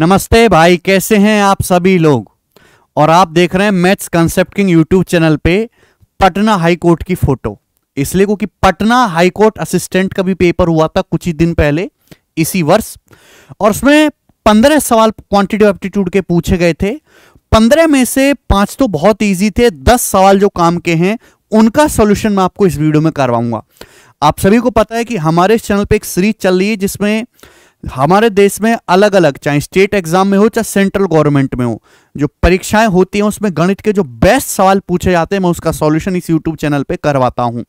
नमस्ते भाई कैसे हैं आप सभी लोग और आप देख रहे हैं maths concept king YouTube channel पे पटना हाई कोर्ट की फोटो इसलिए क्योंकि पटना हाई कोर्ट असिस्टेंट का भी पेपर हुआ था कुछ ही दिन पहले इसी वर्ष और उसमें पंद्रह सवाल क्वांटिटी एप्टीट्यूड के पूछे गए थे पंद्रह में से पांच तो बहुत ईजी थे दस सवाल जो काम के हैं उनका सोल्यूशन मैं आपको इस वीडियो में करवाऊंगा आप सभी को पता है कि हमारे चैनल पर एक सीरीज चल रही है जिसमें हमारे देश में अलग अलग चाहे स्टेट एग्जाम में हो चाहे सेंट्रल गवर्नमेंट में हो जो परीक्षाएं होती हैं उसमें गणित के जो बेस्ट सवाल पूछे जाते हैं मैं उसका सॉल्यूशन इस यूट्यूब चैनल पे करवाता हूं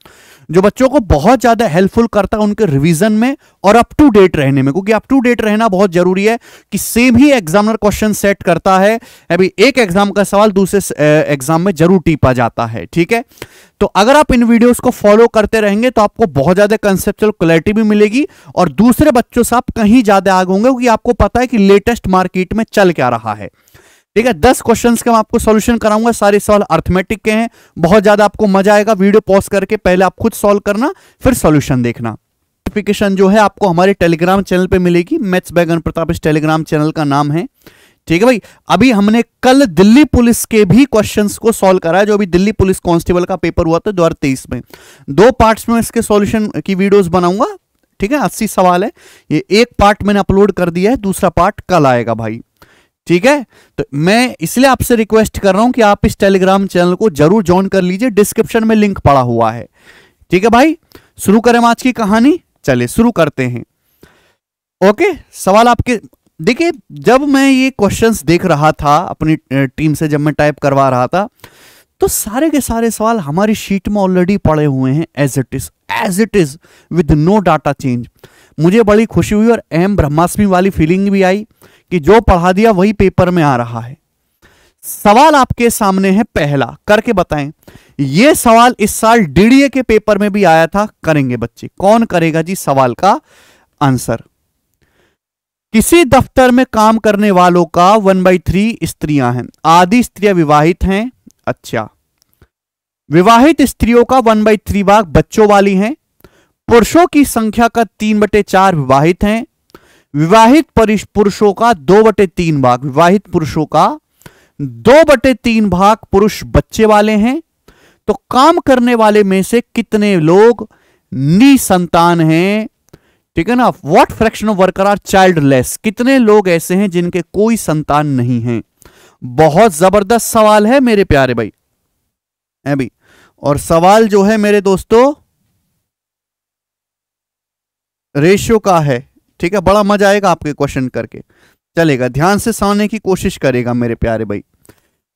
जो बच्चों को बहुत ज़्यादा हेल्पफुल करता है उनके रिवीजन में और अप टू डेट रहने में क्योंकि अप टू डेट रहना बहुत ज़रूरी है कि सेम ही एग्जामिनर क्वेश्चन सेट करता है अभी एक एग्जाम का सवाल दूसरे एग्जाम में जरूर टीपा जाता है ठीक है तो अगर आप इन वीडियोस को फॉलो करते रहेंगे तो आपको बहुत ज़्यादा कंसेप्चुअल क्लैरिटी भी मिलेगी और दूसरे बच्चों से आप कहीं ज़्यादा आगे होंगे क्योंकि आपको पता है कि लेटेस्ट मार्केट में चल क्या रहा है ठीक है दस क्वेश्चन का मैं आपको सोल्यूशन कराऊंगा सारे सवाल अर्थमेटिक के हैं बहुत ज्यादा आपको मजा आएगा वीडियो पॉज करके पहले आप खुद सॉल्व करना फिर सोल्यूशन देखना नोटिफिकेशन जो है आपको हमारे टेलीग्राम चैनल पे मिलेगी मैथ्स बैगन प्रताप इस टेलीग्राम चैनल का नाम है ठीक है भाई अभी हमने कल दिल्ली पुलिस के भी क्वेश्चंस को सॉल्व करा है जो अभी दिल्ली पुलिस कांस्टेबल का पेपर हुआ था दो हजार तेईस में दो पार्ट्स में इसके सॉल्यूशन की वीडियोस बनाऊंगा ठीक है अस्सी सवाल है ये एक पार्ट मैंने अपलोड कर दिया है दूसरा पार्ट कल आएगा भाई ठीक है तो मैं इसलिए आपसे रिक्वेस्ट कर रहा हूं कि आप इस टेलीग्राम चैनल को जरूर ज्वाइन कर लीजिए डिस्क्रिप्शन में लिंक पड़ा हुआ है ठीक है भाई शुरू करें आज की कहानी चले शुरू करते हैं ओके सवाल आपके देखिए जब मैं ये क्वेश्चंस देख रहा था अपनी टीम से जब मैं टाइप करवा रहा था तो सारे के सारे सवाल हमारी शीट में ऑलरेडी पड़े हुए हैं as it is as it is with no data change मुझे बड़ी खुशी हुई और अहम ब्रह्मास्मी वाली फीलिंग भी आई कि जो पढ़ा दिया वही पेपर में आ रहा है सवाल आपके सामने है पहला करके बताएं ये सवाल इस साल डीडीए के पेपर में भी आया था करेंगे बच्चे कौन करेगा जी सवाल का आंसर किसी दफ्तर में काम करने वालों का वन बाई थ्री स्त्रियां हैं आदि स्त्रियां विवाहित हैं अच्छा विवाहित स्त्रियों का वन बाई थ्री भाग बच्चों वाली हैं पुरुषों की संख्या का तीन बटे चार विवाहित हैं विवाहित पुरुषों का दो बटे तीन भाग विवाहित पुरुषों का दो बटे तीन भाग पुरुष बच्चे वाले हैं तो काम करने वाले में से कितने लोग निसंतान हैं ठीक है ना what fraction of worker are childless कितने लोग ऐसे हैं जिनके कोई संतान नहीं है बहुत जबरदस्त सवाल है मेरे प्यारे भाई है भी और सवाल जो है मेरे दोस्तों रेशियो का है ठीक है बड़ा मजा आएगा आपके क्वेश्चन करके चलेगा ध्यान से सामने की कोशिश करेगा मेरे प्यारे भाई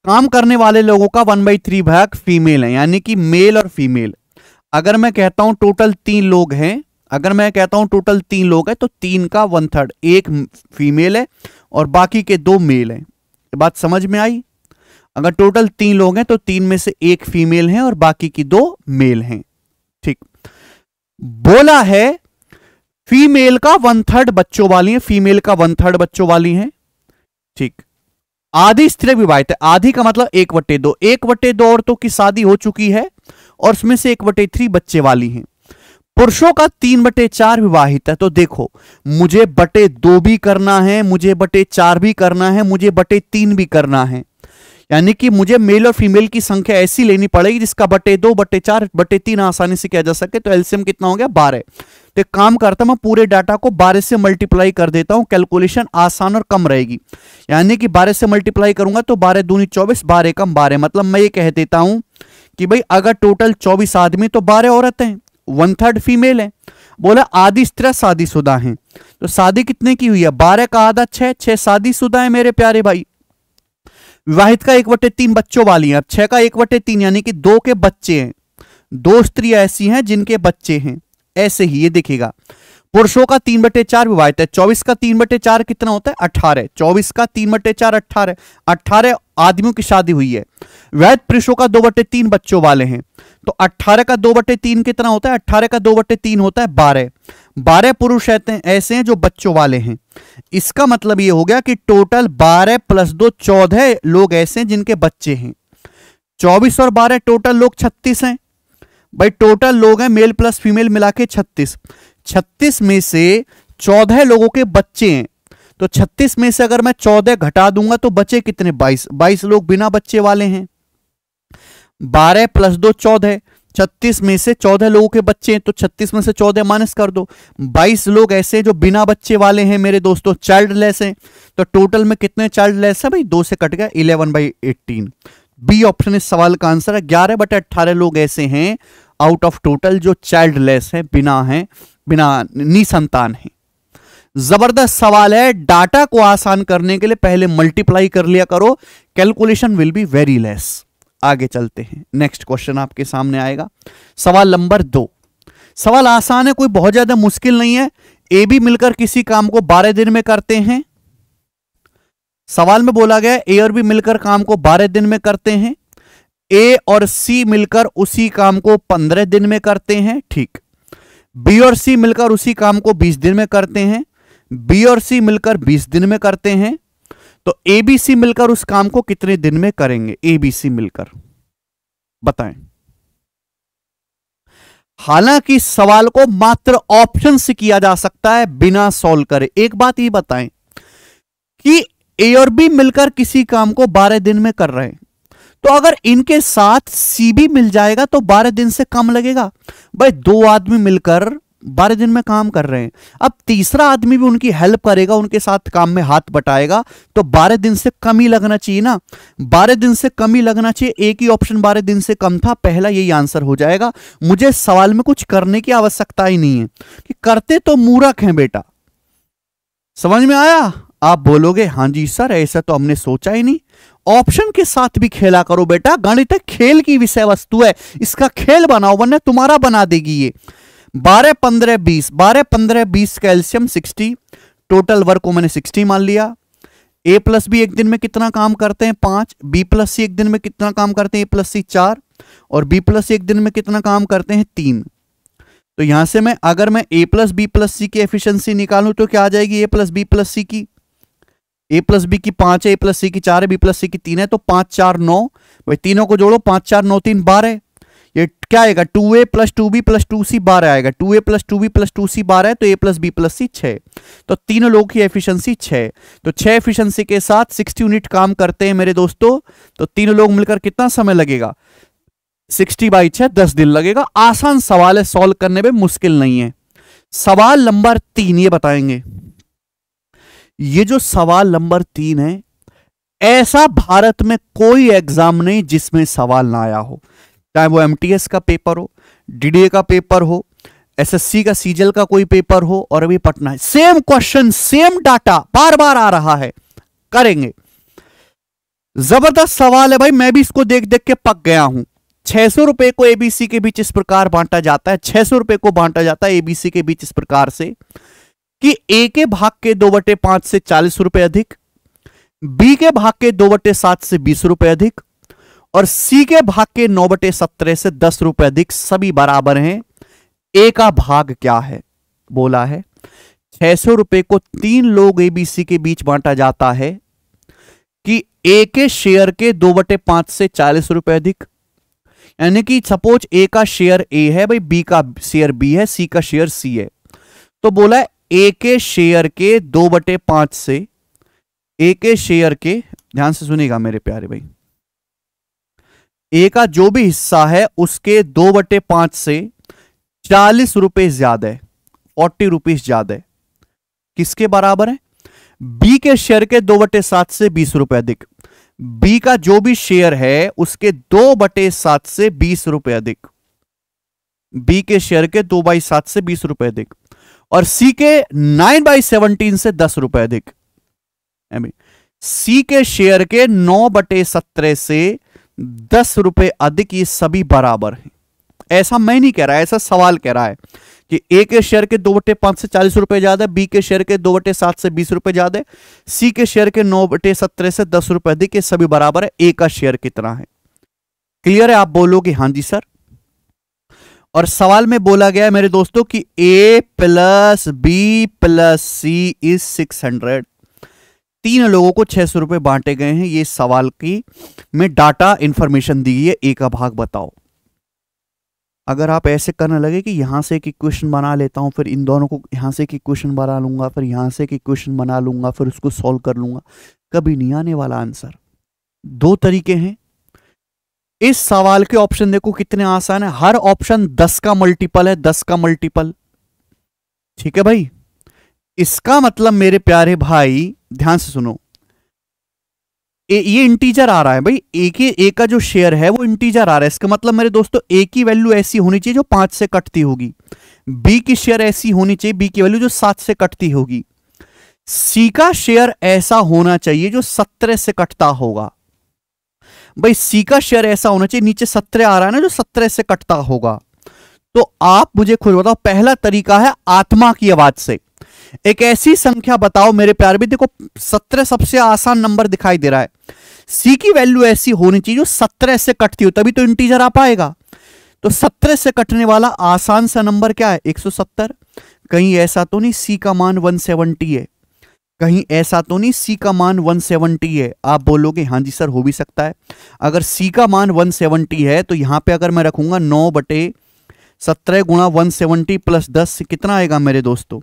काम करने वाले लोगों का वन बाई थ्री भाग फीमेल है यानी कि मेल और फीमेल अगर मैं कहता हूं टोटल तीन लोग हैं अगर मैं कहता हूं टोटल तीन लोग हैं तो तीन का वन थर्ड एक फीमेल है और बाकी के दो मेल हैं ये बात समझ में आई अगर टोटल तीन लोग हैं तो तीन में से एक फीमेल है और बाकी की दो मेल हैं ठीक बोला है फीमेल का वन थर्ड बच्चों वाली है फीमेल का वन थर्ड बच्चों वाली है ठीक आधी स्त्री विवाहित है आधी का मतलब एक वटे दो एक बटे दो औरतों की शादी हो चुकी है और उसमें से एक बटे थ्री बच्चे वाली हैं पुरुषों का तीन बटे चार विवाहित है तो देखो मुझे बटे दो भी करना है मुझे बटे चार भी करना है मुझे बटे तीन भी करना है यानी कि मुझे मेल और फीमेल की संख्या ऐसी लेनी पड़ेगी जिसका बटे दो बटे चार बटे तीन आसानी से किया जा सके तो एल्सियम कितना हो गया बारह तो एक काम करता मैं पूरे डाटा को बारह से मल्टीप्लाई कर देता हूं कैलकुलेशन आसान और कम रहेगी यानी कि बारह से मल्टीप्लाई करूंगा तो बारह दूनी चौबीस बारह कम बारह मतलब मैं ये कह देता हूं कि भाई अगर टोटल चौबीस आदमी तो बारह औरत हैं वन थर्ड फीमेल है बोला आधी शादी शादीशुदा है तो शादी कितने की हुई है बारह का आधा छह छह शादी शुदा है मेरे प्यारे भाई विवाहित का एक बटे तीन बच्चों वाली है छह का एक बटे तीन यानी कि दो के बच्चे हैं दो स्त्री ऐसी हैं जिनके बच्चे हैं ऐसे ही ये दिखेगा पुरुषों का तीन बटे चार विभाजित है चौबीस का तीन बटे चार कितना होता है अठारह चौबीस का तीन बटे चार अठारह अठारह आदमियों की शादी हुई है वैध पुरुषों का दो बटे तीन बच्चों वाले हैं तो अठारह का दो बटे तीन कितना होता है अठारह का दो बटे तीन होता है बारह बारह पुरुष ऐसे हैं जो बच्चों वाले हैं इसका मतलब ये हो गया कि टोटल बारह प्लस दो चौदह लोग ऐसे हैं जिनके बच्चे हैं चौबीस और बारह टोटल लोग छत्तीस हैं भाई टोटल लोग हैं मेल प्लस फीमेल मिला के छत्तीस छत्तीस में से चौदह लोगों के बच्चे हैं तो छत्तीस में से अगर मैं चौदह घटा दूंगा तो बचे कितने बाईस बाईस लोग बिना बच्चे वाले हैं बारह प्लस दो चौदह छत्तीस में से चौदह लोगों के बच्चे हैं तो छत्तीस में से चौदह माइनस कर दो बाईस लोग ऐसे जो बिना बच्चे वाले हैं मेरे दोस्तों चाइल्डलेस हैं तो टोटल में कितने चाइल्डलेस है भाई दो से कट गया eleven by eighteen B option इस सवाल का आंसर है ग्यारह बटे अट्ठारह लोग ऐसे हैं आउट ऑफ टोटल जो चाइल्डलेस है बिना है बिना निसंतान है जबरदस्त सवाल है डाटा को आसान करने के लिए पहले मल्टीप्लाई कर लिया करो calculation will be very less आगे चलते हैं नेक्स्ट क्वेश्चन आपके सामने आएगा सवाल नंबर दो सवाल आसान है कोई बहुत ज्यादा मुश्किल नहीं है ए बी मिलकर किसी काम को बारह दिन में करते हैं सवाल में बोला गया ए और बी मिलकर काम को बारह दिन में करते हैं ए और सी मिलकर उसी काम को पंद्रह दिन में करते हैं ठीक बी और सी मिलकर उसी काम को बीस दिन में करते हैं बी और सी मिलकर बीस दिन में करते हैं तो ए बी सी मिलकर उस काम को कितने दिन में करेंगे ए बी सी मिलकर बताएं हालांकि सवाल को मात्र ऑप्शन से किया जा सकता है बिना सॉल्व करे एक बात ये बताएं कि ए और बी मिलकर किसी काम को बारह दिन में कर रहे हैं तो अगर इनके साथ सी भी मिल जाएगा तो बारह दिन से कम लगेगा भाई दो आदमी मिलकर बारह दिन में काम कर रहे हैं अब तीसरा आदमी भी उनकी हेल्प करेगा उनके साथ काम में हाथ बटाएगा तो बारह दिन से कम ही लगना चाहिए ना बारह दिन से कम ही लगना चाहिए एक ही ऑप्शन बारह दिन से कम था पहला यही आंसर हो जाएगा मुझे सवाल में कुछ करने की आवश्यकता ही नहीं है कि करते तो मूरख हैं बेटा समझ में आया आप बोलोगे हाँ जी सर ऐसा तो हमने सोचा ही नहीं ऑप्शन के साथ भी खेला करो बेटा गणित खेल की विषय वस्तु है इसका खेल बनाओ वरना तुम्हारा बना देगी ये बारह पंद्रह बीस बारह पंद्रह बीस कैल्शियम सिक्सटी टोटल वर्क को मैंने सिक्सटी मान लिया ए प्लस बी एक दिन में कितना काम करते हैं पांच बी प्लस सी एक दिन में कितना काम करते हैं ए प्लस सी चार और बी प्लस एक दिन में कितना काम करते हैं तीन तो यहां से मैं अगर मैं A plus B plus C की एफिशिएंसी निकालूं तो क्या आ जाएगी A plus B plus C की ए प्लस बी की पांच है ए प्लस सी की चार है बी प्लस सी की तीन है तो पांच चार नौ भाई तीनों को जोड़ो पांच चार नौ तीन बारह ये क्या आएगा two A plus two B plus two C बारह आएगा two A plus two B plus two C बारह है तो A plus B plus C छः तो तीनों लोग की एफिशिएंसी छः तो छः एफिशिएंसी के साथ सिक्सटी यूनिट काम करते हैं मेरे दोस्तों तो तीनों लोग मिलकर कितना समय लगेगा सिक्सटी बाई छः दस दिन लगेगा आसान सवाल है सॉल्व करने में मुश्किल नहीं है सवाल नंबर तीन ये बताएंगे ये जो सवाल नंबर तीन है ऐसा भारत में कोई एग्जाम नहीं जिसमें सवाल ना आया हो चाहे वो एमटीएस का पेपर हो डीडीए का पेपर हो एसएससी का सीजल का कोई पेपर हो और अभी पटना है सेम क्वेश्चन सेम डाटा बार बार आ रहा है करेंगे जबरदस्त सवाल है भाई मैं भी इसको देख देख के पक गया हूं छह सौ रुपए को एबीसी के बीच इस प्रकार बांटा जाता है छह सौ रुपए को बांटा जाता है एबीसी के बीच इस प्रकार से कि ए के भाग के दो बटे पांच से चालीस रुपए अधिक बी के भाग के दो बटे सात से बीस रुपए अधिक और सी के भाग के नौ बटे सत्रह से दस रुपए अधिक सभी बराबर हैं ए का भाग क्या है बोला है छह सौ रुपए को तीन लोग एबीसी के बीच बांटा जाता है कि ए के शेयर के दो बटे पांच से चालीस रुपए अधिक यानी कि सपोज ए का शेयर ए है भाई बी का शेयर बी है सी का शेयर सी है तो बोला है ए के शेयर के दो बटे पांच से ए के शेयर के ध्यान से सुनेगा मेरे प्यारे भाई ए का जो भी हिस्सा है उसके दो बटे पांच से चालीस रुपए ज्यादा है फोर्टी रुपीज ज्यादा है किसके बराबर है बी के शेयर के दो बटे सात से बीस रुपए अधिक बी का जो भी शेयर है उसके दो बटे सात से बीस रुपए अधिक बी के शेयर के दो बाई सात से बीस रुपए अधिक और सी के नाइन बाई सेवनटीन से दस रुपए अधिक सी के शेयर के नौ बटे सत्रह से दस रुपए अधिक ये सभी बराबर हैं ऐसा मैं नहीं कह रहा ऐसा सवाल कह रहा है कि ए के शेयर के दो बटे पांच से चालीस रुपए ज्यादा बी के शेयर के दो बटे सात से बीस रुपए ज्यादा सी के शेयर के नौ बटे सत्रह से दस रुपए अधिक ये सभी बराबर है ए का शेयर कितना है क्लियर है आप बोलोगे हां जी सर और सवाल में बोला गया है मेरे दोस्तों कि A plus B plus C is six hundred तीन लोगों को छह सौ रुपए बांटे गए हैं ये सवाल की में डाटा इंफॉर्मेशन दी गई है ए का भाग बताओ अगर आप ऐसे करने लगे कि यहां से एक इक्वेशन बना लेता हूं फिर इन दोनों को यहां से एक इक्वेशन बना लूंगा फिर यहां से एक इक्वेशन बना लूंगा फिर उसको सॉल्व कर लूंगा कभी नहीं आने वाला आंसर दो तरीके हैं इस सवाल के ऑप्शन देखो कितने आसान है हर ऑप्शन दस का मल्टीपल है दस का मल्टीपल ठीक है भाई इसका मतलब मेरे प्यारे भाई ध्यान से सुनो ए, ये इंटीजर आ रहा है भाई ए के ए का जो शेयर है वो इंटीजर आ रहा है इसका मतलब मेरे दोस्तों ए की वैल्यू ऐसी होनी चाहिए जो पांच से कटती होगी बी की शेयर ऐसी होनी चाहिए बी की वैल्यू जो सात से कटती होगी सी का शेयर ऐसा होना चाहिए जो सत्रह से कटता होगा भाई सी का शेयर ऐसा होना चाहिए नीचे सत्रह आ रहा है ना जो सत्रह से कटता होगा तो आप मुझे खुद बताओ पहला तरीका है आत्मा की आवाज से एक ऐसी संख्या बताओ मेरे प्यार भी देखो सत्रह सबसे आसान नंबर दिखाई दे रहा है सी की वैल्यू ऐसी होनी चाहिए जो सत्रह से कटती हो तभी तो इंटीजर आ पाएगा तो सत्रह से कटने वाला आसान सा नंबर क्या है एक सत्तर कहीं ऐसा तो नहीं सी का मान वन है कहीं ऐसा तो नहीं सी का मान 170 है आप बोलोगे हाँ जी सर हो भी सकता है अगर सी का मान 170 है तो यहाँ पे अगर मैं रखूँगा नौ बटे सत्रह गुणा वन सेवनटी प्लस दस कितना आएगा मेरे दोस्तों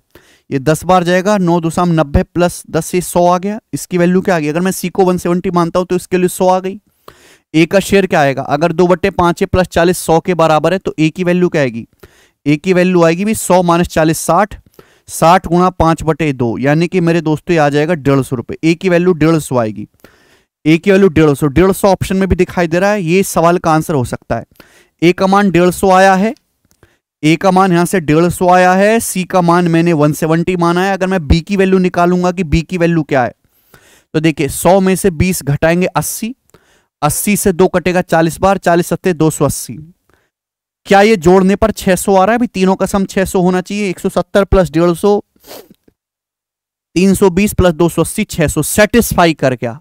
ये दस बार जाएगा नौ दुशाम नब्बे प्लस दस से सौ आ गया इसकी वैल्यू क्या आ गई अगर मैं सी को वन सेवनटी मानता हूँ तो इसके लिए सौ आ गई ए का शेयर क्या आएगा अगर दो बटे पाँच है प्लस चालीस सौ के बराबर है तो ए की वैल्यू क्या आएगी ए की वैल्यू आएगी भी सौ माइनस चालीस साठ साठ गुणा पांच बटे दो यानी कि मेरे दोस्तों आ जाएगा डेढ़ सौ रुपए ए की वैल्यू डेढ़ सौ आएगी ए की वैल्यू डेढ़ सौ डेढ़ सौ ऑप्शन में भी दिखाई दे रहा है ये सवाल का आंसर हो सकता है ए का मान डेढ़ सौ आया है ए का मान यहां से डेढ़ सौ आया है सी का मान मैंने वन सेवनटी माना है अगर मैं बी की वैल्यू निकालूंगा कि बी की वैल्यू क्या है तो देखिए सौ में से बीस घटाएंगे अस्सी अस्सी से दो कटेगा चालीस बार चालीस सत्ते दो सौ अस्सी क्या ये जोड़ने पर 600 आ रहा है अभी तीनों का सम 600 होना चाहिए 170 प्लस डेढ़ सौ तीन सौ बीस प्लस दो सौ अस्सी छह सौ सेटिस्फाई कर गया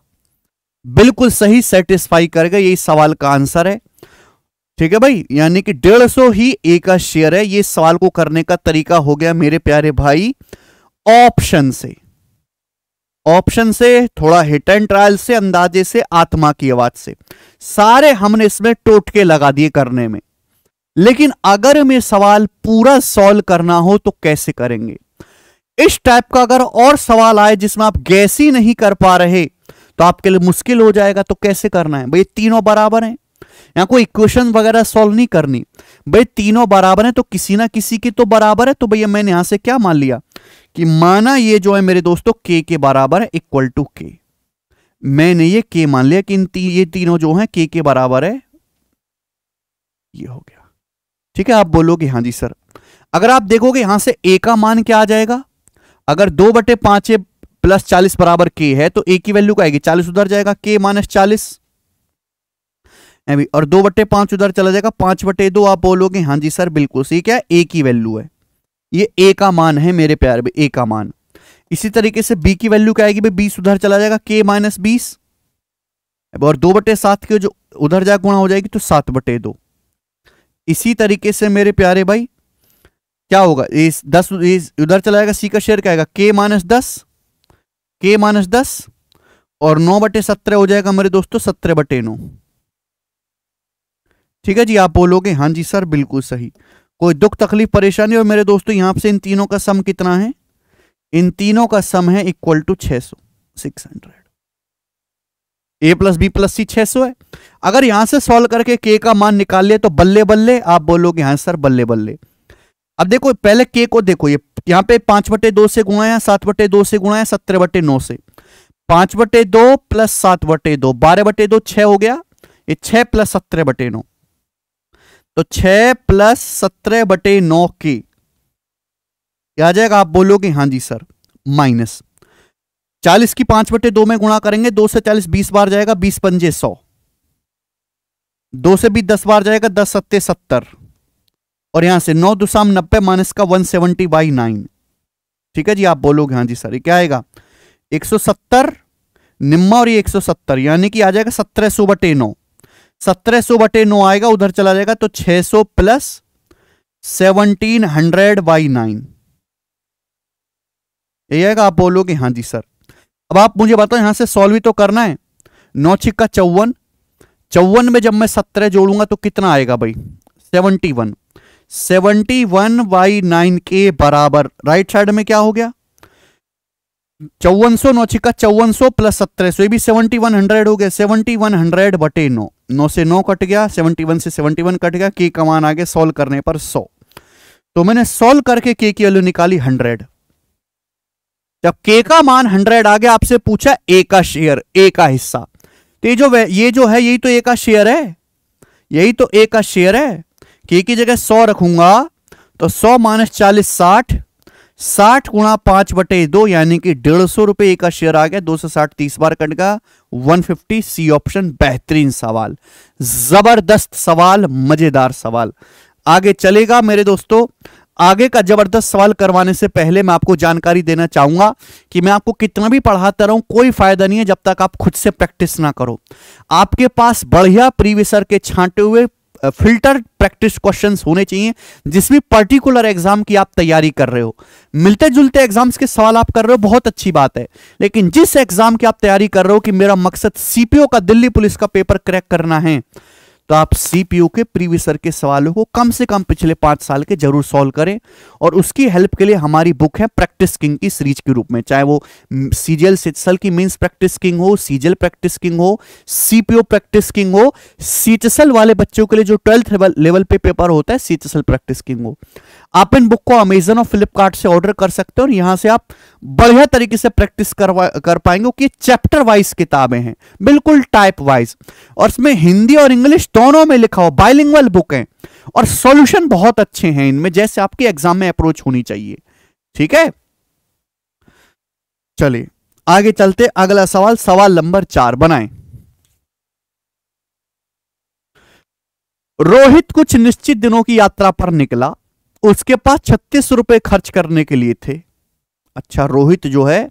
बिल्कुल सही सेटिस्फाई कर गया यही सवाल का आंसर है ठीक है भाई यानी कि डेढ़ सौ ही ए का शेयर है ये सवाल को करने का तरीका हो गया मेरे प्यारे भाई ऑप्शन से ऑप्शन से थोड़ा हिट एंड ट्रायल से अंदाजे से आत्मा की आवाज से सारे हमने इसमें टोटके लगा दिए करने में लेकिन अगर हमें सवाल पूरा सॉल्व करना हो तो कैसे करेंगे इस टाइप का अगर और सवाल आए जिसमें आप गैस ही नहीं कर पा रहे तो आपके लिए मुश्किल हो जाएगा तो कैसे करना है भाई तीनों बराबर हैं या कोई इक्वेशन वगैरह सॉल्व नहीं करनी भाई तीनों बराबर है तो किसी ना किसी की तो बराबर है तो भैया मैंने यहां से क्या मान लिया कि माना ये जो है मेरे दोस्तों के के बराबर है इक्वल टू के मैंने ये के मान लिया कि इन ती, ये तीनों जो है के के बराबर है ये हो गया ठीक है आप बोलोगे हाँ जी सर अगर आप देखोगे यहां से ए का मान क्या आ जाएगा अगर दो बटे पांच ए प्लस चालीस बराबर के है तो ए की वैल्यू क्या आएगी चालीस उधर जाएगा के माइनस चालीस और दो बटे पांच उधर चला जाएगा पांच बटे दो आप बोलोगे हाँ जी सर बिल्कुल सही क्या ए की वैल्यू है ये ए का मान है मेरे प्यार में ए का मान इसी तरीके से बी की वैल्यू क्या आएगी भाई बीस उधर चला जाएगा के माइनस बीस और दो बटे सात के जो उधर जाए गुणा हो जाएगी तो सात बटे दो इसी तरीके से मेरे प्यारे भाई क्या होगा इस दस इस उधर चला जाएगा सी का शेयर क्या आएगा के माइनस दस के माइनस दस और नौ बटे सत्रह हो जाएगा मेरे दोस्तों सत्रह बटे नौ ठीक है जी आप बोलोगे हाँ जी सर बिल्कुल सही कोई दुख तकलीफ परेशानी और मेरे दोस्तों यहां से इन तीनों का सम कितना है इन तीनों का सम है इक्वल टू छह सौ six hundred A plus B plus C छह सौ है अगर यहां से सॉल्व करके के का मान निकाल ले तो बल्ले बल्ले आप बोलोगे हाँ सर बल्ले बल्ले अब देखो पहले के को देखो ये यहां पे पांच बटे दो से गुणा है सात बटे दो से गुणा है सत्रह बटे नौ से पांच बटे दो प्लस सात बटे दो बारह बटे दो छह हो गया ये छह प्लस सत्रह बटे नौ तो छह प्लस सत्रह बटे नौ के आ जाएगा आप बोलोगे हाँ जी सर माइनस चालीस की पांच बटे दो में गुणा करेंगे दो से चालीस बीस बार जाएगा बीस पंजे सौ दो से भी दस बार जाएगा दस सत्ते सत्तर और यहां से नौ दुशाम नब्बे माइनस का वन सेवनटी बाई नाइन ठीक है जी आप बोलोगे हाँ जी सर क्या आएगा एक सौ सत्तर निम्मा और ये एक सौ सत्तर यानी कि आ जाएगा सत्रह सौ बटे नौ सत्रह सौ बटे नौ आएगा उधर चला जाएगा तो छह सौ plus seventeen hundred by nine ये आएगा आप बोलोगे हाँ जी सर अब आप मुझे बताओ यहां से सॉल्व ही तो करना है नौ छिक्का चौवन चौवन में जब मैं सत्रह जोड़ूंगा तो कितना आएगा भाई seventy one seventy one by nine के बराबर राइट साइड में क्या हो गया चौवन सौ नौ छिक्का चौवन सौ प्लस सत्रह सौ ये भी सेवनटी वन हंड्रेड हो गया सेवनटी वन हंड्रेड बटे नौ नौ से नौ कट गया सेवनटी वन से सेवनटी वन कट गया के कमान आगे सोल्व करने पर सौ तो मैंने सोल्व करके के की वैल्यू निकाली हंड्रेड जब के का मान हंड्रेड आ गया आपसे पूछा ए का शेयर ए का हिस्सा तो ये जो ये जो है यही तो ए का शेयर है यही तो ए का शेयर है के की जगह सौ रखूंगा तो सौ माइनस चालीस साठ साठ गुणा पांच बटे दो यानी कि डेढ़ सौ रुपए एक का शेयर आ गया दो सौ साठ तीस बार कट गया वन फिफ्टी सी ऑप्शन बेहतरीन सवाल जबरदस्त सवाल मजेदार सवाल आगे चलेगा मेरे दोस्तों आगे का जबरदस्त सवाल करवाने से पहले मैं आपको जानकारी देना चाहूंगा कि मैं आपको कितना भी पढ़ाता रहूं कोई फायदा नहीं है जब तक आप खुद से प्रैक्टिस ना करो आपके पास बढ़िया प्रीवियसर के छांटे हुए फिल्टर प्रैक्टिस क्वेश्चंस होने चाहिए जिस भी पर्टिकुलर एग्जाम की आप तैयारी कर रहे हो मिलते जुलते एग्जाम्स के सवाल आप कर रहे हो बहुत अच्छी बात है लेकिन जिस एग्जाम की आप तैयारी कर रहे हो कि मेरा मकसद सीपीओ का दिल्ली पुलिस का पेपर क्रैक करना है तो आप सीपीयू के प्रीवियसर के सवालों को कम से कम पिछले पांच साल के जरूर सॉल्व करें और उसकी हेल्प के लिए हमारी बुक है प्रैक्टिस किंग की सीरीज के रूप में चाहे वो सीजीएल सिक्सल की मीन्स प्रैक्टिस किंग हो सीजीएल प्रैक्टिस किंग हो सीपीओ प्रैक्टिस किंग हो सीचसल वाले बच्चों के लिए जो ट्वेल्थ लेवल पे पेपर होता है सीचसल प्रैक्टिस किंग हो आप इन बुक को अमेजन और फ्लिपकार्ट से ऑर्डर कर सकते हो और यहां से आप बढ़िया तरीके से प्रैक्टिस कर पाएंगे क्योंकि चैप्टर वाइज किताबें हैं बिल्कुल टाइप वाइज और इसमें हिंदी और इंग्लिश दोनों में लिखा हो बाइलिंगल बुक है और सॉल्यूशन बहुत अच्छे हैं इनमें जैसे आपके एग्जाम में अप्रोच होनी चाहिए ठीक है चलिए आगे चलते अगला सवाल सवाल नंबर चार बनाए रोहित कुछ निश्चित दिनों की यात्रा पर निकला उसके पास छत्तीस रुपए खर्च करने के लिए थे अच्छा रोहित जो है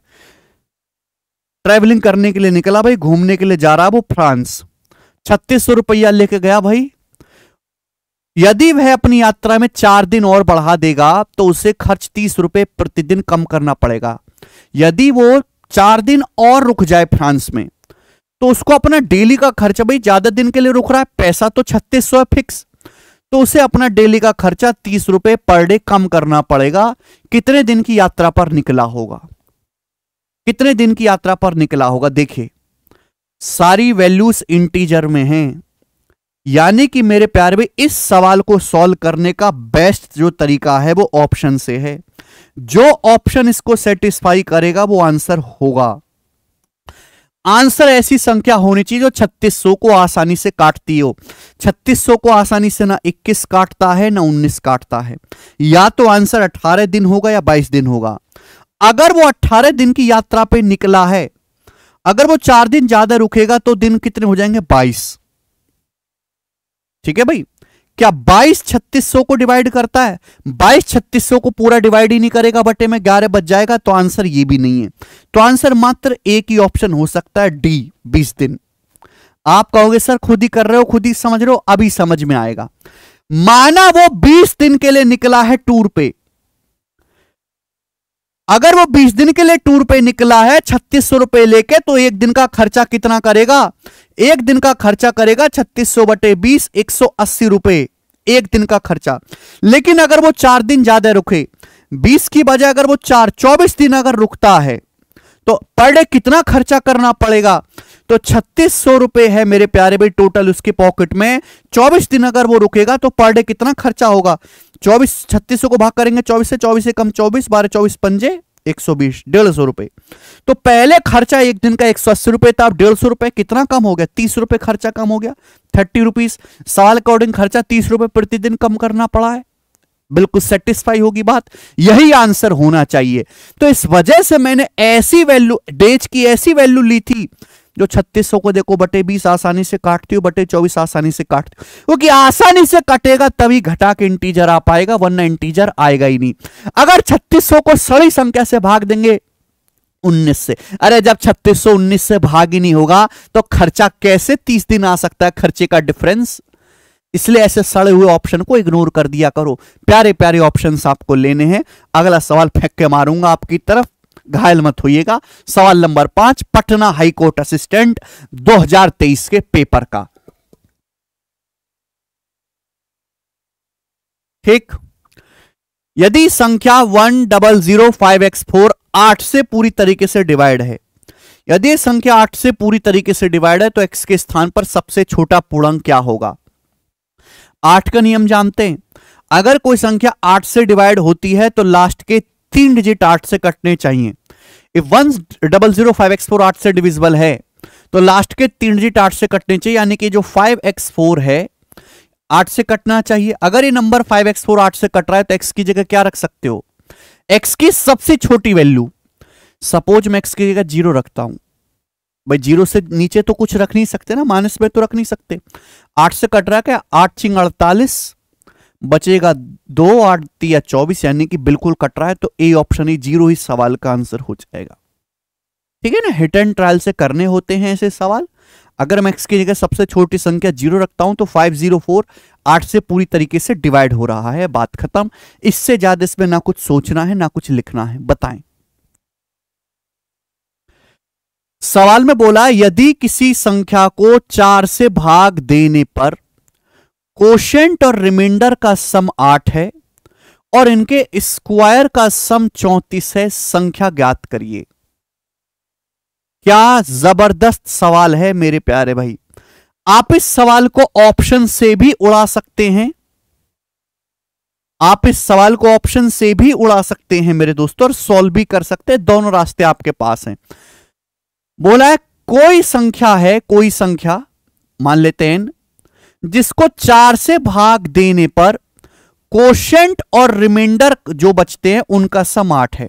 ट्रैवलिंग करने के लिए निकला भाई घूमने के लिए जा रहा है वो फ्रांस छत्तीस सौ रुपया लेके गया भाई यदि वह अपनी यात्रा में चार दिन और बढ़ा देगा तो उसे खर्च तीस रुपए प्रतिदिन कम करना पड़ेगा यदि वो चार दिन और रुक जाए फ्रांस में तो उसको अपना डेली का खर्चा भाई ज्यादा दिन के लिए रुक रहा है पैसा तो छत्तीस सौ है फिक्स तो उसे अपना डेली का खर्चा तीस रुपए पर डे कम करना पड़ेगा कितने दिन की यात्रा पर निकला होगा कितने दिन की यात्रा पर निकला होगा देखिए सारी वैल्यूज इंटीजर में हैं यानी कि मेरे प्यार में इस सवाल को सॉल्व करने का बेस्ट जो तरीका है वो ऑप्शन से है जो ऑप्शन इसको सेटिस्फाई करेगा वो आंसर होगा आंसर ऐसी संख्या होनी चाहिए जो 3600 को आसानी से काटती हो 3600 को आसानी से ना 21 काटता है ना 19 काटता है या तो आंसर 18 दिन होगा या 22 दिन होगा अगर वो 18 दिन की यात्रा पे निकला है अगर वो चार दिन ज्यादा रुकेगा तो दिन कितने हो जाएंगे बाईस ठीक है भाई क्या बाईस छत्तीस सौ को डिवाइड करता है बाईस छत्तीस सौ को पूरा डिवाइड ही नहीं करेगा बटे में ग्यारह बच जाएगा तो आंसर ये भी नहीं है तो आंसर मात्र एक ही ऑप्शन हो सकता है डी बीस दिन आप कहोगे सर खुद ही कर रहे हो खुद ही समझ रहे हो अभी समझ में आएगा माना वो बीस दिन के लिए निकला है टूर पे अगर वो बीस दिन के लिए टूर पे निकला है छत्तीस सौ रुपए लेके तो एक दिन का खर्चा कितना करेगा एक दिन का खर्चा करेगा छत्तीस सौ बटे बीस एक सौ अस्सी रुपए एक दिन का खर्चा लेकिन अगर वो चार दिन ज्यादा रुके बीस की बजाय अगर वो चार चौबीस दिन अगर रुकता है तो पर डे कितना खर्चा करना पड़ेगा तो छत्तीस सौ रुपए है मेरे प्यारे भाई टोटल उसके पॉकेट में चौबीस दिन अगर वो रुकेगा तो पर डे कितना खर्चा होगा चौबीस छत्तीस को भाग करेंगे चौबीस से चौबीस से कम चौबीस बारह चौबीस पंजे एक सौ बीस डेढ़ सौ रुपए तो पहले खर्चा एक दिन का एक सौ अस्सी रुपए था अब डेढ़ सौ रुपए कितना कम हो गया तीस रुपए खर्चा कम हो गया थर्टी रुपीज साल अकॉर्डिंग खर्चा तीस रुपए प्रतिदिन कम करना पड़ा है बिल्कुल सेटिस्फाई होगी बात यही आंसर होना चाहिए तो इस वजह से मैंने ऐसी वैल्यू डेज की ऐसी वैल्यू ली थी जो छत्तीस को देखो बटे बीस आसानी से काटते हो बटे चौबीस आसानी से काटते हो क्योंकि आसानी से कटेगा तभी घटा के इंटीजर आ पाएगा वरना इंटीजर आएगा ही नहीं अगर छत्तीस को सड़ी संख्या से भाग देंगे 19 से अरे जब 3619 से भाग ही नहीं होगा तो खर्चा कैसे 30 दिन आ सकता है खर्चे का डिफरेंस इसलिए ऐसे सड़े हुए ऑप्शन को इग्नोर कर दिया करो प्यारे प्यारे ऑप्शंस आपको लेने हैं अगला सवाल फेंक के मारूंगा आपकी तरफ घायल मत होइएगा सवाल नंबर पांच पटना हाईकोर्ट असिस्टेंट 2023 के पेपर का ठीक यदि संख्या one double zero five X four आठ से पूरी तरीके से डिवाइड है यदि संख्या आठ से पूरी तरीके से डिवाइड है तो एक्स के स्थान पर सबसे छोटा पूर्णांक क्या होगा आठ का नियम जानते हैं अगर कोई संख्या आठ से डिवाइड होती है तो लास्ट के तीन डिजिट आठ से कटने चाहिए if one double zero five X four आठ से डिविजिबल है तो लास्ट के तीन डिजिट आठ से कटने चाहिए यानी कि जो फाइव एक्स फोर है आठ से कटना चाहिए अगर ये नंबर फाइव एक्स फोर आठ से कट रहा है तो एक्स की जगह क्या रख सकते हो एक्स की सबसे छोटी वैल्यू सपोज मैं एक्स की जगह जीरो रखता हूं भाई जीरो से नीचे तो कुछ रख नहीं सकते ना माइनस में तो रख नहीं सकते आठ से कट रहा है क्या आठ चिंग अड़तालीस बचेगा दो आठ या चौबीस यानी कि बिल्कुल कट रहा है तो ए ऑप्शन ही जीरो ही सवाल का आंसर हो जाएगा ठीक है ना हिट एंड ट्रायल से करने होते हैं ऐसे सवाल अगर मैं एक्स की जगह सबसे छोटी संख्या जीरो रखता हूं तो फाइव जीरो फोर आठ से पूरी तरीके से डिवाइड हो रहा है बात खत्म इससे ज्यादा इसमें ना कुछ सोचना है ना कुछ लिखना है बताएं सवाल में बोला यदि किसी संख्या को चार से भाग देने पर कोशेंट और रिमाइंडर का सम आठ है और इनके स्क्वायर का सम चौतीस है संख्या ज्ञात करिए क्या जबरदस्त सवाल है मेरे प्यारे भाई आप इस सवाल को ऑप्शन से भी उड़ा सकते हैं आप इस सवाल को ऑप्शन से भी उड़ा सकते हैं मेरे दोस्तों और सॉल्व भी कर सकते हैं दोनों रास्ते आपके पास हैं बोला है कोई संख्या है कोई संख्या मान लेते हैं जिसको चार से भाग देने पर कोशेंट और रिमाइंडर जो बचते हैं उनका सम आठ है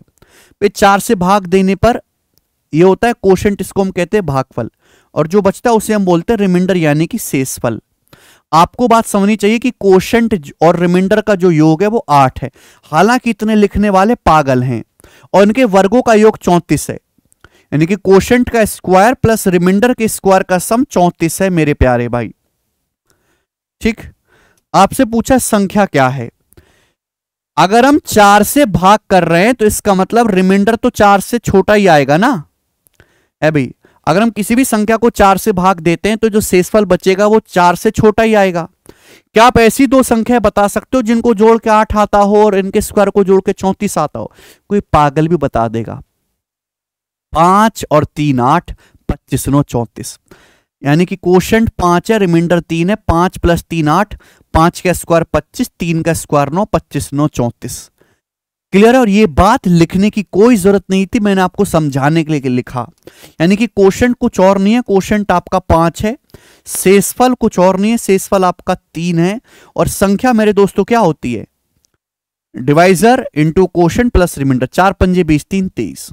पे चार से भाग देने पर यह होता है कोशेंट इसको हम कहते हैं भागफल और जो बचता है उसे हम बोलते हैं रिमाइंडर यानी कि शेषफल आपको बात समझनी चाहिए कि कोशेंट और रिमाइंडर का जो योग है वो आठ है हालांकि इतने लिखने वाले पागल हैं और इनके वर्गों का योग चौंतीस है यानी कि क्वेश्चन का स्क्वायर प्लस रिमाइंडर के स्क्वायर का सम चौंतीस है मेरे प्यारे भाई ठीक आपसे पूछा संख्या क्या है अगर हम चार से भाग कर रहे हैं तो इसका मतलब रिमाइंडर तो चार से छोटा ही आएगा ना है भाई अगर हम किसी भी संख्या को चार से भाग देते हैं तो जो शेषफल बचेगा वो चार से छोटा ही आएगा क्या आप ऐसी दो संख्या बता सकते हो जिनको जोड़ के आठ आता हो और इनके स्क्वायर को जोड़ के चौंतीस आता हो कोई पागल भी बता देगा पांच और तीन आठ पच्चीस नौ चौंतीस यानी कि क्वेश्चन पांच है रिमाइंडर तीन है पांच प्लस तीन आठ पांच का स्क्वायर पच्चीस तीन का स्क्वायर नौ पच्चीस नौ चौंतीस क्लियर है और ये बात लिखने की कोई जरूरत नहीं थी मैंने आपको समझाने के लिए लिखा यानी कि क्वेश्चन कुछ और नहीं है क्वेश्चन आपका पांच है शेषफल कुछ और नहीं है शेषफल आपका तीन है और संख्या मेरे दोस्तों क्या होती है divisor into question plus remainder चार पंजे बीस तीन तेईस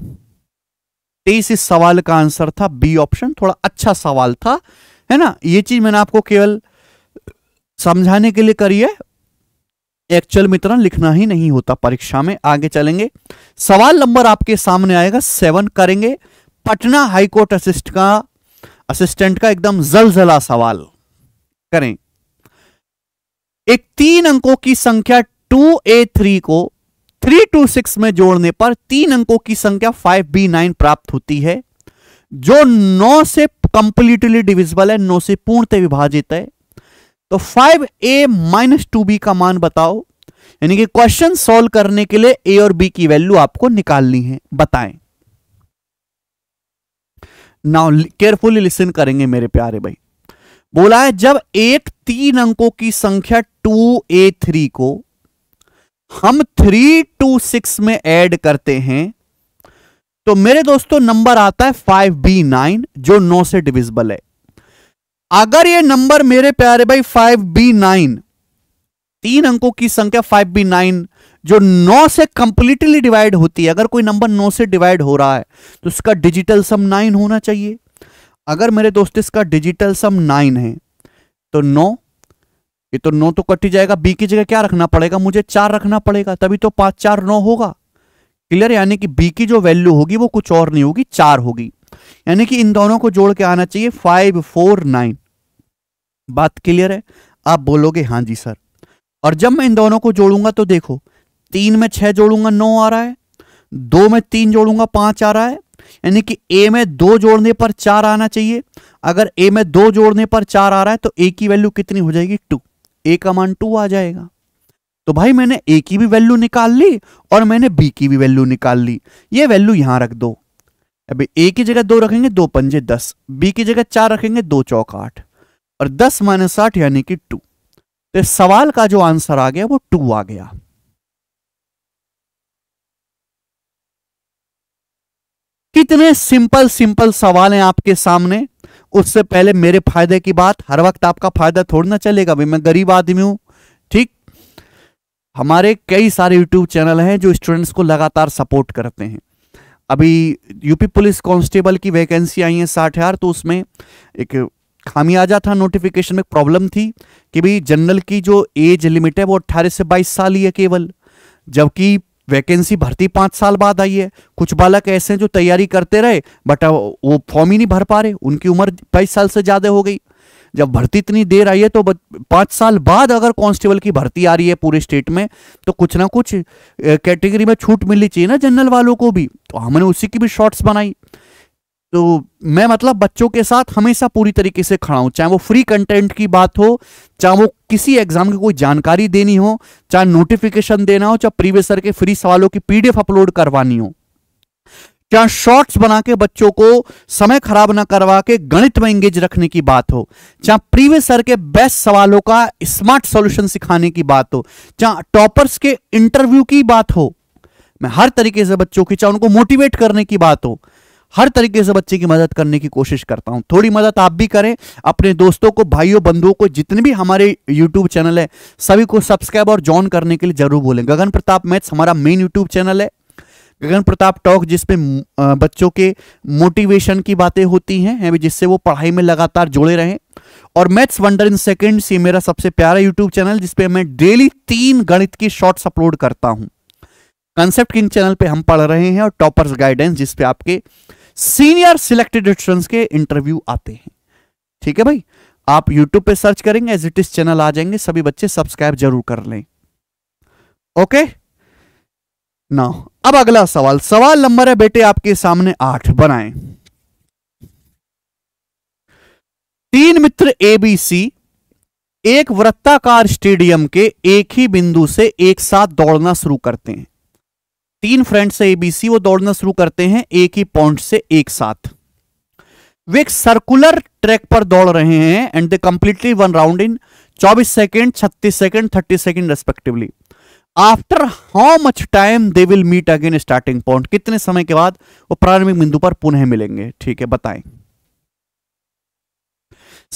तेईस इस सवाल का आंसर था बी ऑप्शन थोड़ा अच्छा सवाल था है ना ये चीज मैंने आपको केवल समझाने के लिए करी है एक्चुअल मित्रण लिखना ही नहीं होता परीक्षा में आगे चलेंगे सवाल नंबर आपके सामने आएगा सेवन करेंगे पटना हाईकोर्ट असिस्ट का असिस्टेंट का एकदम जलजला सवाल करें एक तीन अंकों की संख्या टू ए थ्री को थ्री टू सिक्स में जोड़ने पर तीन अंकों की संख्या फाइव बी नाइन प्राप्त होती है जो नौ से कंप्लीटली डिविजिबल है नौ से पूर्णतः विभाजित है तो five A minus two B का मान बताओ यानी कि क्वेश्चन सॉल्व करने के लिए ए और बी की वैल्यू आपको निकालनी है बताएं नाउ केयरफुली लिसन करेंगे मेरे प्यारे भाई बोला है जब एक तीन अंकों की संख्या टू ए थ्री को हम थ्री टू सिक्स में ऐड करते हैं तो मेरे दोस्तों नंबर आता है फाइव बी नाइन जो नौ से डिविजिबल है अगर ये नंबर मेरे प्यारे भाई फाइव बी नाइन तीन अंकों की संख्या फाइव बी नाइन जो नौ से कंप्लीटली डिवाइड होती है अगर कोई नंबर नौ से डिवाइड हो रहा है तो इसका डिजिटल सम नाइन होना चाहिए अगर मेरे दोस्त इसका डिजिटल सम नाइन है तो नौ ये तो नौ तो कट ही जाएगा बी की जगह क्या रखना पड़ेगा मुझे चार रखना पड़ेगा तभी तो पांच चार नौ होगा क्लियर यानी कि बी की जो वैल्यू होगी वो कुछ और नहीं होगी चार होगी यानी कि इन दोनों को जोड़ के आना चाहिए फाइव फोर नाइन बात क्लियर है आप बोलोगे हाँ जी सर और जब मैं इन दोनों को जोड़ूंगा तो देखो तीन में छह जोड़ूंगा नौ आ रहा है दो में तीन जोड़ूंगा पांच आ रहा है यानी कि ए में दो जोड़ने पर चार आना चाहिए अगर ए में दो जोड़ने पर चार आ रहा है तो ए की वैल्यू कितनी हो जाएगी टू ए का मान टू आ जाएगा तो भाई मैंने ए की भी वैल्यू निकाल ली और मैंने बी की भी वैल्यू निकाल ली ये वैल्यू यहां रख दो अभी ए की जगह दो रखेंगे दो पंजे दस बी की जगह चार रखेंगे दो चौक आठ और दस माइनस आठ यानी कि टू तो सवाल का जो आंसर आ गया वो टू आ गया कितने सिंपल सिंपल सवाल हैं आपके सामने उससे पहले मेरे फायदे की बात हर वक्त आपका फायदा थोड़ी ना चलेगा भाई मैं गरीब आदमी हूं ठीक हमारे कई सारे यूट्यूब चैनल हैं जो स्टूडेंट्स को लगातार सपोर्ट करते हैं अभी यूपी पुलिस कांस्टेबल की वैकेंसी आई है साठ हज़ार तो उसमें एक खामियाजा था नोटिफिकेशन में प्रॉब्लम थी कि भाई जनरल की जो एज लिमिट है वो अट्ठारह से बाईस साल ही है केवल जबकि वैकेंसी भर्ती पाँच साल बाद आई है कुछ बालक ऐसे हैं जो तैयारी करते रहे बट वो फॉर्म ही नहीं भर पा रहे उनकी उम्र बाईस साल से ज़्यादा हो गई जब भर्ती इतनी देर आई है तो पाँच साल बाद अगर कांस्टेबल की भर्ती आ रही है पूरे स्टेट में तो कुछ ना कुछ कैटेगरी में छूट मिलनी चाहिए ना जनरल वालों को भी तो हमने उसी की भी शॉर्ट्स बनाई तो मैं मतलब बच्चों के साथ हमेशा पूरी तरीके से खड़ा हूं चाहे वो फ्री कंटेंट की बात हो चाहे वो किसी एग्जाम की कोई जानकारी देनी हो चाहे नोटिफिकेशन देना हो चाहे प्रीवियस सर के फ्री सवालों की पीडीएफ अपलोड करवानी हो चाहे शॉर्ट्स बना के बच्चों को समय खराब ना करवा के गणित में एंगेज रखने की बात हो चाहे प्रीवियस सर के बेस्ट सवालों का स्मार्ट सॉल्यूशन सिखाने की बात हो चाहे टॉपर्स के इंटरव्यू की बात हो मैं हर तरीके से बच्चों की चाहे उनको मोटिवेट करने की बात हो हर तरीके से बच्चे की मदद करने की कोशिश करता हूं थोड़ी मदद आप भी करें अपने दोस्तों को भाइयों बंधुओं को जितने भी हमारे यूट्यूब चैनल है सभी को सब्सक्राइब और ज्वाइन करने के लिए जरूर बोलें गगन प्रताप मैथ्स हमारा मेन यूट्यूब चैनल है गगन प्रताप टॉक जिसपे बच्चों के मोटिवेशन की बातें होती हैं है जिससे वो पढ़ाई में लगातार जुड़े रहें और मैथ्स वंडर इन सेकेंड्स ये मेरा सबसे प्यारा यूट्यूब चैनल जिसपे मैं डेली तीन गणित की शॉर्ट्स अपलोड करता हूँ कंसेप्ट किंग चैनल पे हम पढ़ रहे हैं और टॉपर्स गाइडेंस जिसपे आपके सीनियर सिलेक्टेड स्टूडेंट्स के इंटरव्यू आते हैं ठीक है भाई आप यूट्यूब पे सर्च करेंगे एज इट इज चैनल आ जाएंगे सभी बच्चे सब्सक्राइब जरूर कर लें ओके ना अब अगला सवाल सवाल नंबर है बेटे आपके सामने आठ बनाएं तीन मित्र एबीसी एक वृत्ताकार स्टेडियम के एक ही बिंदु से एक साथ दौड़ना शुरू करते हैं तीन फ्रंट से एबीसी वो दौड़ना शुरू करते हैं एक ही पॉइंट से एक साथ वे एक सर्कुलर ट्रैक पर दौड़ रहे हैं and they completely one round in 24 second 36 second 30 second respectively after how much time they will meet again starting point कितने समय के बाद वो प्रारंभिक बिंदु पर पुनः मिलेंगे ठीक है बताएं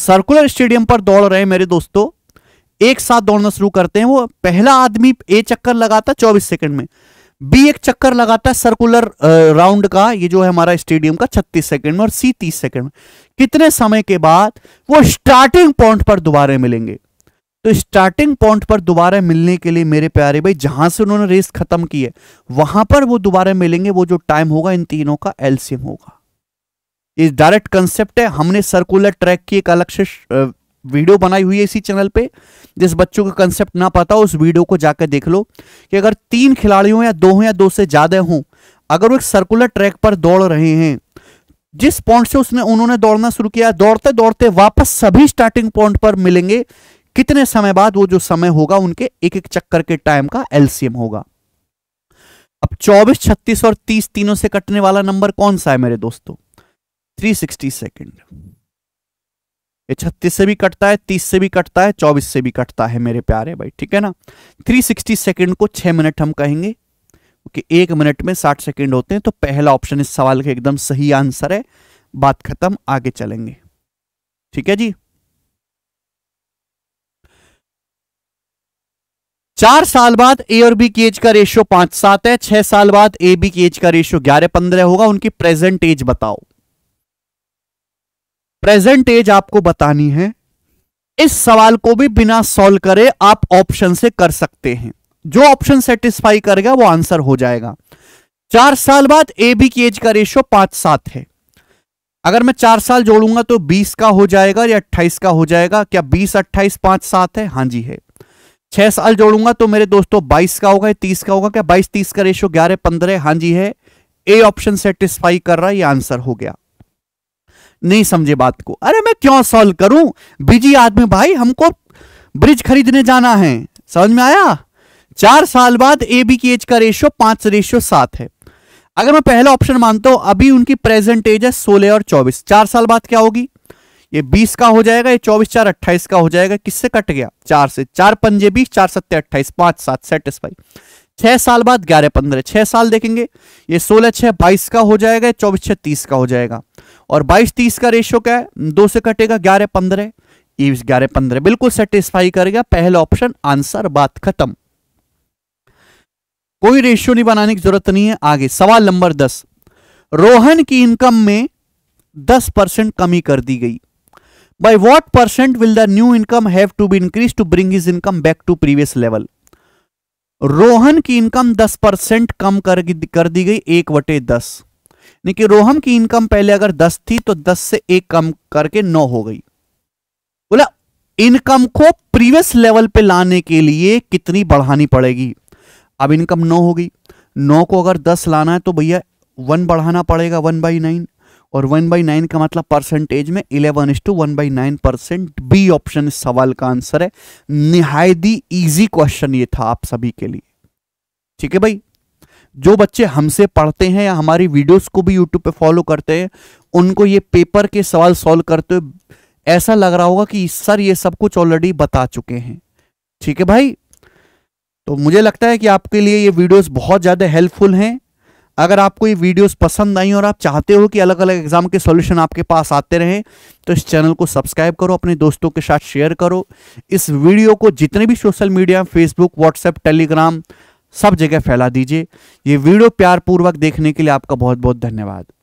सर्कुलर स्टेडियम पर दौड़ रहे मेरे दोस्तों एक साथ दौड़ना शुरू करते हैं वो पहला आदमी ए चक्कर लगाता 24 सेकंड में बी एक चक्कर लगाता है सर्कुलर राउंड का ये जो है हमारा स्टेडियम का 36 सेकंड में और सी 30 सेकंड में कितने समय के बाद वो स्टार्टिंग पॉइंट पर दोबारा मिलेंगे तो स्टार्टिंग पॉइंट पर दोबारा मिलने के लिए मेरे प्यारे भाई जहां से उन्होंने रेस खत्म की है वहां पर वो दोबारा मिलेंगे वो जो टाइम होगा इन तीनों का एलसीएम होगा ये डायरेक्ट कंसेप्ट है हमने सर्कुलर ट्रैक की एक अलग से वीडियो बनाई हुई है इसी चैनल पे जिस बच्चों का कंसेप्ट ना पता हो उस वीडियो को जाकर देख लो कि अगर तीन खिलाड़ियों या दो हों या दो से ज़्यादा हों अगर वो एक सर्कुलर ट्रैक पर दौड़ रहे हैं जिस पॉइंट से उसने उन्होंने दौड़ना शुरू किया दौड़ते दौड़ते वापस सभी स्टार्टिंग पॉइंट पर मिलेंगे कितने समय बाद वो जो समय होगा उनके एक एक चक्कर के टाइम का एलसीएम होगा अब 24, 36 और 30 तीनों से कटने वाला नंबर कौन सा है मेरे दोस्तों 360 सेकंड ये छत्तीस से भी कटता है तीस से भी कटता है चौबीस से भी कटता है मेरे प्यारे भाई ठीक है ना थ्री सिक्सटी सेकेंड को छः मिनट हम कहेंगे कि एक मिनट में साठ सेकेंड होते हैं तो पहला ऑप्शन इस सवाल का एकदम सही आंसर है बात खत्म आगे चलेंगे ठीक है जी चार साल बाद ए और बी की एज का रेशियो पांच सात है छह साल बाद ए बी की एज का रेशियो ग्यारह पंद्रह होगा उनकी प्रेजेंट एज बताओ प्रेजेंट एज आपको बतानी है इस सवाल को भी बिना सॉल्व करे आप ऑप्शन से कर सकते हैं जो ऑप्शन सेटिस्फाई करेगा वो आंसर हो जाएगा चार साल बाद ए बी की एज का रेशियो पांच सात है अगर मैं चार साल जोड़ूंगा तो बीस का हो जाएगा या अट्ठाईस का हो जाएगा क्या बीस अट्ठाईस पांच सात है हाँ जी है छह साल जोड़ूंगा तो मेरे दोस्तों बाईस का होगा या तीस का होगा क्या बाईस तीस का रेशियो ग्यारह पंद्रह हाँ जी है ए ऑप्शन सेटिस्फाई कर रहा है ये आंसर हो गया नहीं समझे बात को अरे मैं क्यों सॉल्व करूं बिजी आदमी भाई हमको ब्रिज खरीदने जाना है समझ में आया चार साल बाद ए बी की एज का रेशियो पांच रेशियो सात है अगर मैं पहला ऑप्शन मानता हूं अभी उनकी प्रेजेंट एज है सोलह और चौबीस चार साल बाद क्या होगी ये बीस का हो जाएगा ये चौबीस चार अट्ठाईस का हो जाएगा किससे कट गया चार से चार पंजे बीस चार सत्ते अट्ठाईस पांच सात सेटिस्फाई छह साल बाद ग्यारह पंद्रह छह साल देखेंगे ये सोलह छह बाईस का हो जाएगा चौबीस छह तीस का हो जाएगा और बाईस तीस का रेशियो क्या है दो से कटेगा ग्यारह पंद्रह ग्यारह पंद्रह बिल्कुल सेटिस्फाई करेगा पहला ऑप्शन आंसर बात खत्म कोई रेशियो नहीं बनाने की जरूरत नहीं है आगे सवाल नंबर दस रोहन की इनकम में दस परसेंट कमी कर दी गई by what percent will the new income have to be increase to bring his income back to previous level Rohan की इनकम दस परसेंट कम कर, कर दी गई एक वटे दस यानी कि रोहन की इनकम पहले अगर दस थी तो दस से एक कम करके नौ हो गई बोला इनकम को प्रीवियस लेवल पे लाने के लिए कितनी बढ़ानी पड़ेगी अब इनकम नौ गई नौ को अगर दस लाना है तो भैया वन बढ़ाना पड़ेगा वन बाई नाइन और वन बाई नाइन का मतलब परसेंटेज में eleven is to one by nine percent B option इस सवाल का आंसर है निहायत ही ईजी क्वेश्चन ये था आप सभी के लिए ठीक है भाई जो बच्चे हमसे पढ़ते हैं या हमारी वीडियोस को भी यूट्यूब पे फॉलो करते हैं उनको ये पेपर के सवाल सॉल्व करते हुए ऐसा लग रहा होगा कि सर ये सब कुछ ऑलरेडी बता चुके हैं ठीक है भाई तो मुझे लगता है कि आपके लिए ये वीडियोस बहुत ज़्यादा हेल्पफुल हैं अगर आपको ये वीडियोस पसंद आई और आप चाहते हो कि अलग अलग एग्जाम के सॉल्यूशन आपके पास आते रहें तो इस चैनल को सब्सक्राइब करो अपने दोस्तों के साथ शेयर करो इस वीडियो को जितने भी social media Facebook WhatsApp Telegram सब जगह फैला दीजिए ये वीडियो प्यार पूर्वक देखने के लिए आपका बहुत बहुत धन्यवाद